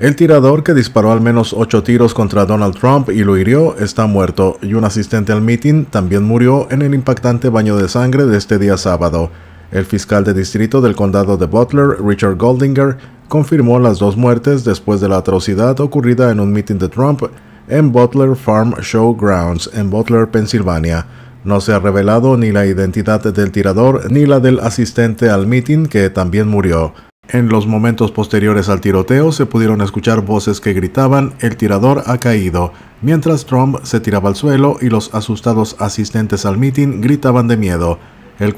El tirador que disparó al menos ocho tiros contra Donald Trump y lo hirió está muerto, y un asistente al meeting también murió en el impactante baño de sangre de este día sábado. El fiscal de distrito del condado de Butler, Richard Goldinger, confirmó las dos muertes después de la atrocidad ocurrida en un meeting de Trump en Butler Farm Show Grounds en Butler, Pensilvania. No se ha revelado ni la identidad del tirador ni la del asistente al meeting que también murió. En los momentos posteriores al tiroteo se pudieron escuchar voces que gritaban el tirador ha caído, mientras Trump se tiraba al suelo y los asustados asistentes al mitin gritaban de miedo. El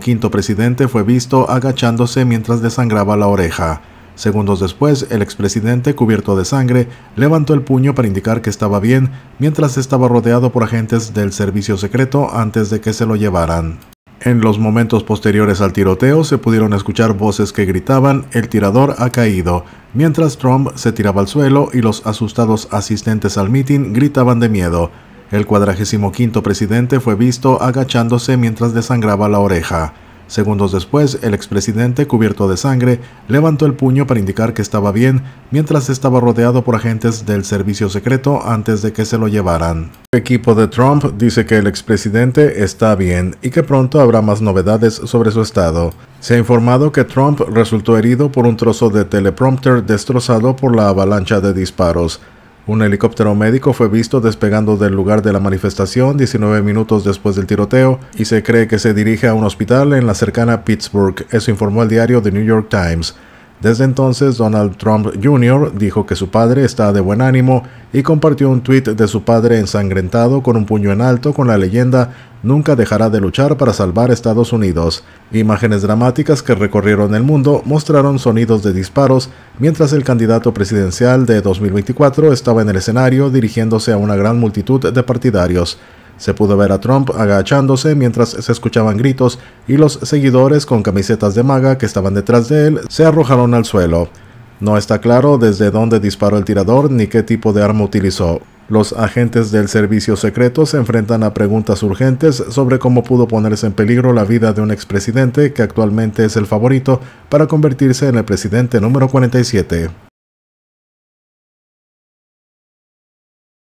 quinto presidente fue visto agachándose mientras desangraba la oreja. Segundos después, el expresidente, cubierto de sangre, levantó el puño para indicar que estaba bien, mientras estaba rodeado por agentes del servicio secreto antes de que se lo llevaran. En los momentos posteriores al tiroteo se pudieron escuchar voces que gritaban el tirador ha caído, mientras Trump se tiraba al suelo y los asustados asistentes al mitin gritaban de miedo. El 45 presidente fue visto agachándose mientras desangraba la oreja. Segundos después, el expresidente, cubierto de sangre, levantó el puño para indicar que estaba bien, mientras estaba rodeado por agentes del servicio secreto antes de que se lo llevaran. El equipo de Trump dice que el expresidente está bien y que pronto habrá más novedades sobre su estado. Se ha informado que Trump resultó herido por un trozo de teleprompter destrozado por la avalancha de disparos. Un helicóptero médico fue visto despegando del lugar de la manifestación 19 minutos después del tiroteo y se cree que se dirige a un hospital en la cercana Pittsburgh, eso informó el diario The New York Times. Desde entonces, Donald Trump Jr. dijo que su padre está de buen ánimo y compartió un tuit de su padre ensangrentado con un puño en alto con la leyenda Nunca dejará de luchar para salvar Estados Unidos. Imágenes dramáticas que recorrieron el mundo mostraron sonidos de disparos mientras el candidato presidencial de 2024 estaba en el escenario dirigiéndose a una gran multitud de partidarios. Se pudo ver a Trump agachándose mientras se escuchaban gritos y los seguidores con camisetas de maga que estaban detrás de él se arrojaron al suelo. No está claro desde dónde disparó el tirador ni qué tipo de arma utilizó. Los agentes del servicio secreto se enfrentan a preguntas urgentes sobre cómo pudo ponerse en peligro la vida de un expresidente que actualmente es el favorito para convertirse en el presidente número 47.